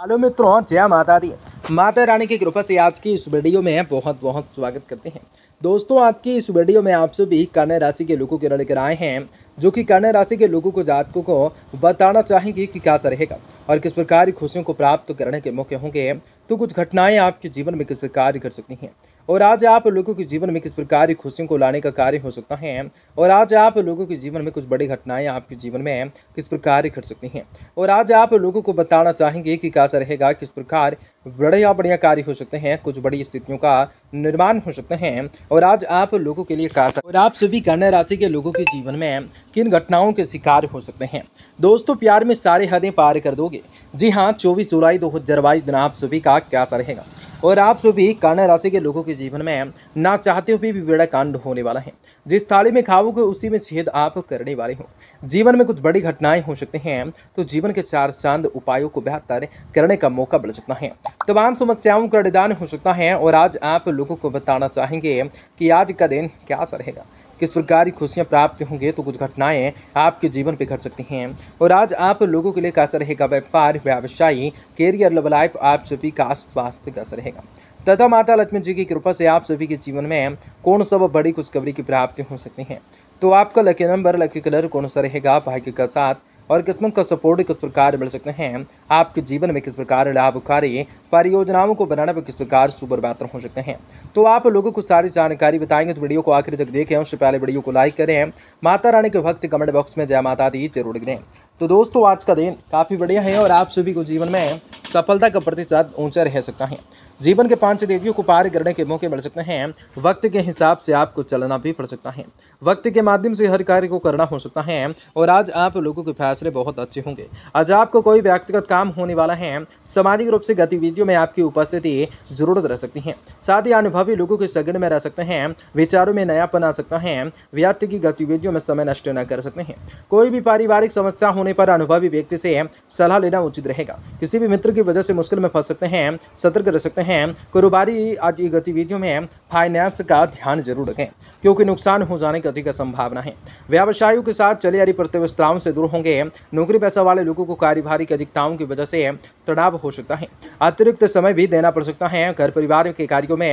હાલો મિત્રો જય માતાજી माता रानी की कृपा से आज की इस वीडियो में बहुत बहुत स्वागत करते हैं दोस्तों आज की इस वीडियो में आप सभी कन्या राशि के लोगों के लेकर आए हैं जो कि कन्या राशि के लोगों को जातकों को बताना चाहेंगे कि कैसा रहेगा और किस प्रकार की खुशियों को प्राप्त करने के मौके होंगे तो कुछ घटनाएं आपके जीवन में किस प्रकार घट कर सकती हैं और आज आप लोगों के जीवन में किस प्रकार की खुशियों को लाने का कार्य हो सकता है और आज आप लोगों के जीवन में कुछ बड़ी घटनाएं आपके जीवन में किस प्रकार घट सकती हैं और आज आप लोगों को बताना चाहेंगे कि कैसा रहेगा किस प्रकार बड़े या बढ़िया कार्य हो सकते हैं कुछ बड़ी स्थितियों का निर्माण हो सकते हैं और आज आप लोगों के लिए खास और आप सभी कन्या राशि के लोगों के जीवन में किन घटनाओं के शिकार हो सकते हैं दोस्तों प्यार में सारे हदें पार कर दोगे जी हाँ चौबीस जुलाई दो दिन आप सभी का क्या सा रहेगा और आप सभी कन्या राशि के लोगों के जीवन में ना चाहते हुए भी बड़ा कांड होने वाला है जिस थाली में खाओगे उसी में छेद आप करने वाले हो जीवन में कुछ बड़ी घटनाएं हो सकती हैं तो जीवन के चार चांद उपायों को बेहतर करने का मौका बढ़ सकता है तमाम समस्याओं का निदान हो सकता है और आज आप लोगों को बताना चाहेंगे कि आज का दिन क्या सा रहेगा किस प्रकार की खुशियाँ प्राप्त होंगे तो कुछ घटनाएं आपके जीवन पे घट सकती हैं और आज आप लोगों के लिए कैसा रहेगा व्यापार व्यवसायी कैरियर लव लाइफ आप सभी का स्वास्थ्य कैसा रहेगा तथा माता लक्ष्मी जी की कृपा से आप सभी के जीवन में कौन सब बड़ी खुशखबरी की प्राप्ति हो सकती है तो आपका लकी नंबर लकी कलर कौन सा रहेगा भाग्य का साथ और किस्म का सपोर्ट किस प्रकार मिल सकते हैं आपके जीवन में किस प्रकार लाभकारी परियोजनाओं को बनाने पर किस प्रकार सुपर बेहतर हो सकते हैं तो आप लोगों को सारी जानकारी बताएंगे तो वीडियो को आखिर तक देखें उससे पहले वीडियो को लाइक करें माता रानी के भक्त कमेंट बॉक्स में जय माता दी जरूर लिख दें तो दोस्तों आज का दिन काफ़ी बढ़िया है और आप सभी को जीवन में सफलता का प्रतिशत ऊंचा रह सकता है जीवन के पांच देवियों को पार करने के मौके मिल सकते हैं वक्त के हिसाब से आपको चलना भी पड़ सकता है वक्त के माध्यम से हर कार्य को करना हो सकता है और आज आप लोगों के फैसले बहुत अच्छे होंगे आज आपको कोई व्यक्तिगत काम होने वाला है सामाजिक रूप से गतिविधियों में आपकी उपस्थिति जरूरत रह सकती है साथ ही अनुभवी लोगों के सगड़ में रह सकते हैं विचारों में नयापन आ सकता है व्यर्थ की गतिविधियों में समय नष्ट न कर सकते हैं कोई भी पारिवारिक समस्या होने पर अनुभवी व्यक्ति से सलाह लेना उचित रहेगा किसी भी मित्र की वजह से मुश्किल में फंस सकते हैं सतर्क रह सकते हैं हैं कारोबारी आदि गतिविधियों में फाइनेंस का ध्यान जरूर रखें क्योंकि नुकसान हो जाने की अधिक संभावना है व्यवसायों के साथ चले आ रही प्रतिव्यवस्थाओं से दूर होंगे नौकरी पैसा वाले लोगों को कार्यभारी की अधिकताओं की वजह से तनाव हो सकता है अतिरिक्त समय भी देना पड़ सकता है घर परिवार के कार्यों में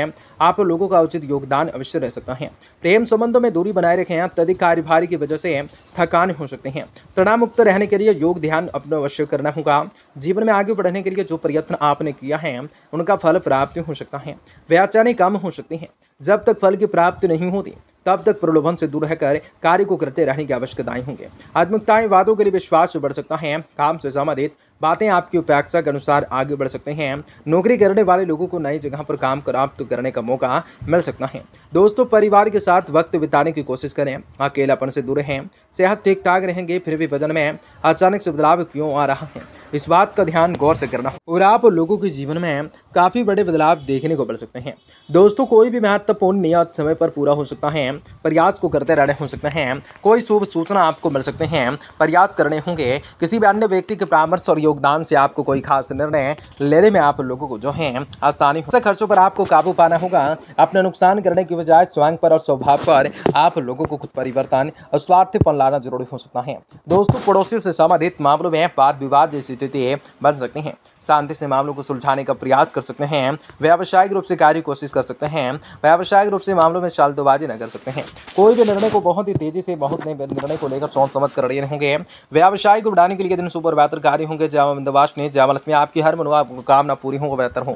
आप लोगों का उचित योगदान अवश्य रह सकता है प्रेम संबंधों में दूरी बनाए रखें अत्यधिक कार्यभारी की वजह से थकान हो सकते हैं तनाव मुक्त रहने के लिए योग ध्यान अपना अवश्य करना होगा जीवन में आगे बढ़ने के लिए जो प्रयत्न आपने किया है उनका फल प्राप्त हो सकता है व्याचारे काम हो सकते हैं जब तक फल की प्राप्ति नहीं होती तब तक प्रलोभन से दूर रहकर कार्य को करते रहने की आवश्यकताएं होंगे आत्मिकताएं वादों के लिए विश्वास बढ़ सकता है काम से संबंधित बातें आपकी उपेक्षा के अनुसार आगे बढ़ सकते हैं नौकरी करने वाले लोगों को नई जगह पर काम प्राप्त करने का मौका मिल सकता है दोस्तों परिवार के साथ वक्त बिताने की कोशिश करें अकेलापन से दूर रहें सेहत ठीक ठाक रहेंगे फिर भी बदन में अचानक से बदलाव क्यों आ रहा है इस बात का ध्यान गौर से करना और आप लोगों के जीवन में काफ़ी बड़े बदलाव देखने को मिल सकते हैं दोस्तों कोई भी महत्वपूर्ण नियत समय पर पूरा हो सकता है प्रयास को करते रहने हो सकते हैं कोई शुभ सूचना आपको मिल सकते हैं प्रयास करने होंगे किसी भी अन्य व्यक्ति के परामर्श और योगदान से आपको कोई खास निर्णय लेने में आप लोगों को जो है आसानी हो खर्चों पर आपको काबू पाना होगा अपना नुकसान करने की बजाय स्वयं पर और स्वभाव पर आप लोगों को खुद परिवर्तन और स्वार्थपन लाना जरूरी हो सकता है दोस्तों पड़ोसियों से संबंधित मामलों में वाद विवाद जैसी स्थिति बन सकती है शांति से मामलों को सुलझाने का प्रयास कर सकते हैं व्यावसायिक रूप से कार्य कोशिश कर सकते हैं व्यावसायिक रूप से मामलों में शालतोबाजी न कर सकते हैं कोई भी निर्णय को बहुत ही तेजी से बहुत नए निर्णय को लेकर सोच समझ कर रड़े होंगे व्यावसायिक को बढ़ाने के लिए दिन सुपर बेहतर कार्य होंगे जय मां ने जय लक्ष्मी आपकी हर मनोकामना पूरी होंगे बेहतर हो